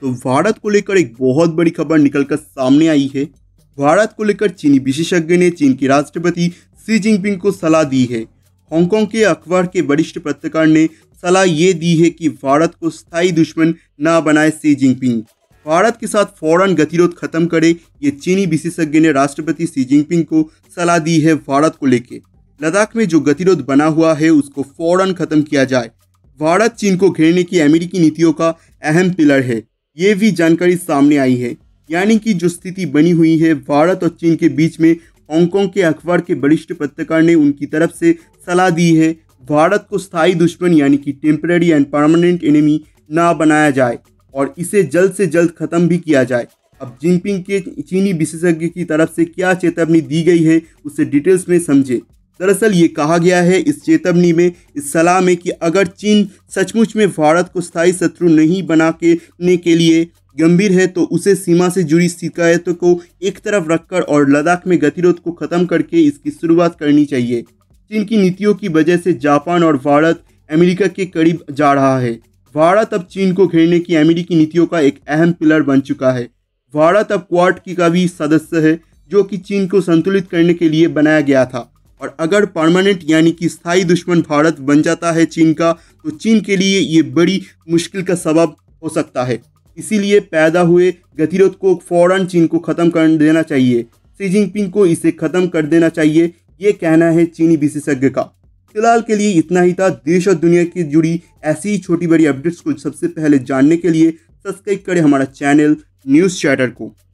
तो भारत को लेकर एक बहुत बड़ी खबर निकलकर सामने आई है भारत को लेकर चीनी विशेषज्ञ ने चीन के राष्ट्रपति सी जिनपिंग को सलाह दी है हांगकांग के अखबार के वरिष्ठ पत्रकार ने सलाह ये दी है कि भारत को स्थायी दुश्मन न बनाए सी जिनपिंग भारत के साथ फौरन गतिरोध खत्म करे ये चीनी विशेषज्ञ ने राष्ट्रपति सी जिनपिंग को सलाह दी है भारत को लेकर लद्दाख में जो गतिरोध बना हुआ है उसको फौरन खत्म किया जाए भारत चीन को घेरने की अमेरिकी नीतियों का अहम पिलर है ये भी जानकारी सामने आई है यानी कि जो स्थिति बनी हुई है भारत और चीन के बीच में हांगकांग के अखबार के वरिष्ठ पत्रकार ने उनकी तरफ से सलाह दी है भारत को स्थायी दुश्मन यानी कि टेम्पररी एंड परमानेंट एनिमी ना बनाया जाए और इसे जल्द से जल्द खत्म भी किया जाए अब जिनपिंग के चीनी विशेषज्ञ की तरफ से क्या चेतावनी दी गई है उसे डिटेल्स में समझें दरअसल ये कहा गया है इस चेतावनी में इस सलाह में कि अगर चीन सचमुच में भारत को स्थायी शत्रु नहीं बना के के लिए गंभीर है तो उसे सीमा से जुड़ी शिकायतों को एक तरफ रखकर और लद्दाख में गतिरोध को ख़त्म करके इसकी शुरुआत करनी चाहिए चीन की नीतियों की वजह से जापान और भारत अमेरिका के करीब जा रहा है भारत अब चीन को घेरने की अमेरिकी नीतियों का एक अहम पिलर बन चुका है भारत अब क्वाड की का भी सदस्य है जो कि चीन को संतुलित करने के लिए बनाया गया था और अगर परमानेंट यानी कि स्थायी दुश्मन भारत बन जाता है चीन का तो चीन के लिए ये बड़ी मुश्किल का सबब हो सकता है इसीलिए पैदा हुए गतिरोध को फौरन चीन को ख़त्म कर देना चाहिए शी जिनपिंग को इसे ख़त्म कर देना चाहिए ये कहना है चीनी विशेषज्ञ का फिलहाल के लिए इतना ही था देश और दुनिया की जुड़ी ऐसी ही छोटी बड़ी अपडेट्स को सबसे पहले जानने के लिए सब्सक्राइब करें हमारा चैनल न्यूज़ चैटर को